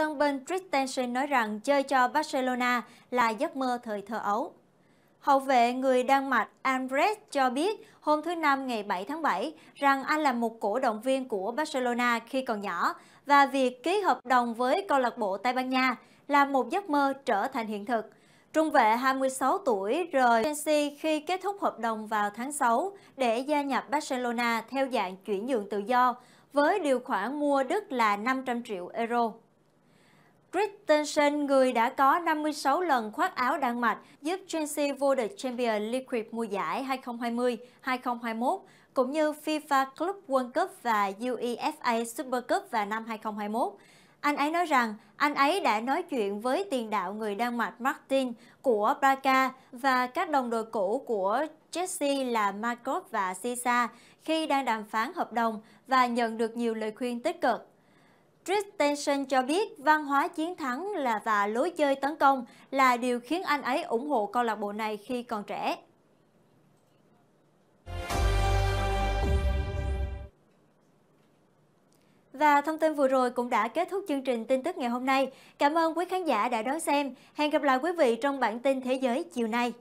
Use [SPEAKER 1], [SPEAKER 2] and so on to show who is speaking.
[SPEAKER 1] tân binh Christensen nói rằng chơi cho Barcelona là giấc mơ thời thơ ấu. Hậu vệ người Đan Mạch Andres cho biết hôm thứ Năm ngày 7 tháng 7 rằng anh là một cổ động viên của Barcelona khi còn nhỏ và việc ký hợp đồng với câu lạc bộ Tây Ban Nha là một giấc mơ trở thành hiện thực. Trung vệ 26 tuổi rời Chelsea khi kết thúc hợp đồng vào tháng 6 để gia nhập Barcelona theo dạng chuyển nhượng tự do với điều khoản mua Đức là 500 triệu euro. Christensen, người đã có 56 lần khoác áo Đan Mạch, giúp Chelsea vô địch Champions League mùa giải 2020-2021, cũng như FIFA Club World Cup và UEFA Super Cup vào năm 2021. Anh ấy nói rằng anh ấy đã nói chuyện với tiền đạo người Đan Mạch Martin của Braga và các đồng đội cũ của Chelsea là Marcos và Sisa khi đang đàm phán hợp đồng và nhận được nhiều lời khuyên tích cực. Christensen cho biết văn hóa chiến thắng là và lối chơi tấn công là điều khiến anh ấy ủng hộ câu lạc bộ này khi còn trẻ. Và thông tin vừa rồi cũng đã kết thúc chương trình tin tức ngày hôm nay. Cảm ơn quý khán giả đã đón xem. Hẹn gặp lại quý vị trong bản tin Thế giới chiều nay.